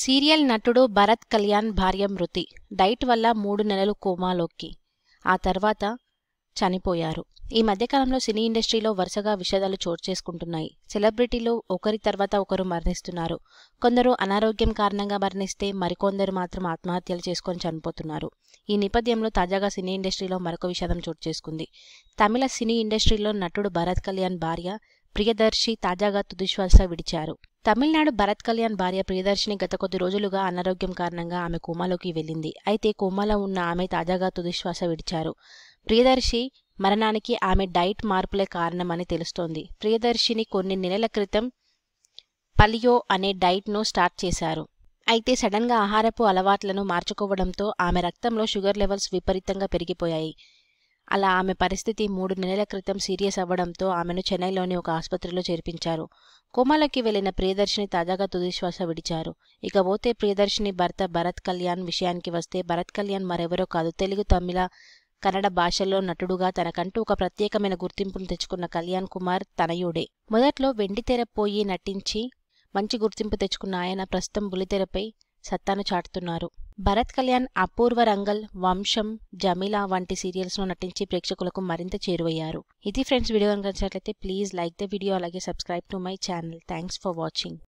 serial నటుడు భరత్ కళ్యాణ్ భార్య మృతి డైట్ వల్ల మూడు నెలలు కోమాలోకి ఆ తర్వాత చనిపోయారు ఈ మధ్యకాలంలో సినీ ఇండస్ట్రీలో వరుసగా విషాదాలు చోటు చేసుకుంటున్నాయి సెలబ్రిటీలు ఒకరి తర్వాత ఒకరు మరణిస్తున్నారు కొందరు అనారోగ్యం కారణంగా మరణిస్తే మరికొందరు మాత్రం ఆత్మహత్యలు చేసుకొని చనిపోతున్నారు ఈ నేపథ్యంలో తాజాగా సినీ ఇండస్ట్రీలో మరొక విషాదం చోటు చేసుకుంది తమిళ సినీ ఇండస్ట్రీలో నటుడు భరత్ కళ్యాణ్ భార్య ప్రియదర్శి తాజాగా తుదిశ్వాస విడిచారు తమిళనాడు భరత్ కళ్యాణ్ భార్య ప్రియదర్శిని గత కొద్ది రోజులుగా అనారోగ్యం కారణంగా ఆమె కోమాలోకి వెళ్ళింది అయితే కోమాలో ఉన్న ఆమె తాజాగా తుదిశ్వాస విడిచారు ప్రియదర్శి మరణానికి ఆమె డైట్ మార్పులే కారణమని తెలుస్తోంది ప్రియదర్శిని కొన్ని నెలల క్రితం పలియో అనే డైట్ను స్టార్ట్ చేశారు అయితే సడన్గా ఆహారపు అలవాట్లను మార్చుకోవడంతో ఆమె రక్తంలో షుగర్ లెవెల్స్ విపరీతంగా పెరిగిపోయాయి అలా ఆమె పరిస్థితి మూడు నెలల క్రితం సీరియస్ అవ్వడంతో ఆమెను చెన్నైలోని ఒక ఆసుపత్రిలో చేర్పించారు కోమాలకి వెళ్లిన ప్రియదర్శిని తాజాగా తుదిశ్వాస విడిచారు ఇక పోతే ప్రియదర్శిని భర్త భరత్ కళ్యాణ్ విషయానికి వస్తే భరత్ కళ్యాణ్ మరెవరో కాదు తెలుగు తమిళ కన్నడ భాషల్లో నటుడుగా తనకంటూ ఒక ప్రత్యేకమైన గుర్తింపును తెచ్చుకున్న కళ్యాణ్ కుమార్ తనయుడే మొదట్లో వెండితెర పోయి నటించి మంచి గుర్తింపు తెచ్చుకున్న ఆయన ప్రస్తుతం బులితెరపై సత్తాను చాటుతున్నారు భరత్ కళ్యాణ్ అపూర్వ రంగల్ వంశం జమీలా వంటి సీరియల్స్లో నటించి ప్రేక్షకులకు మరింత చేరువయ్యారు ఇది ఫ్రెండ్స్ వీడియో కనుక ప్లీజ్ లైక్ ద వీడియో అలాగే subscribe to my channel thanks for watching